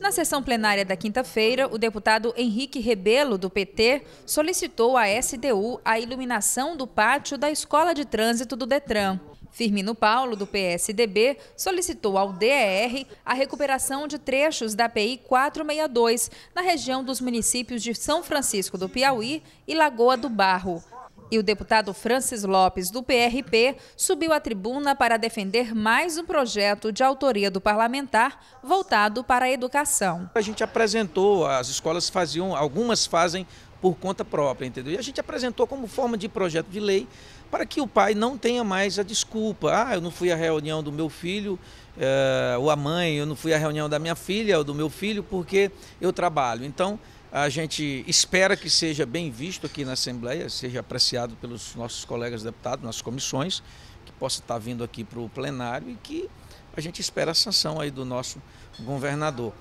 Na sessão plenária da quinta-feira, o deputado Henrique Rebelo, do PT, solicitou à SDU a iluminação do pátio da Escola de Trânsito do Detran. Firmino Paulo, do PSDB, solicitou ao DER a recuperação de trechos da PI 462 na região dos municípios de São Francisco do Piauí e Lagoa do Barro. E o deputado Francis Lopes, do PRP, subiu à tribuna para defender mais um projeto de autoria do parlamentar voltado para a educação. A gente apresentou, as escolas faziam, algumas fazem por conta própria, entendeu? E a gente apresentou como forma de projeto de lei para que o pai não tenha mais a desculpa. Ah, eu não fui à reunião do meu filho, eh, ou a mãe, eu não fui à reunião da minha filha ou do meu filho porque eu trabalho. Então, a gente espera que seja bem visto aqui na Assembleia, seja apreciado pelos nossos colegas deputados, nas comissões, que possa estar vindo aqui para o plenário e que a gente espera a sanção aí do nosso governador.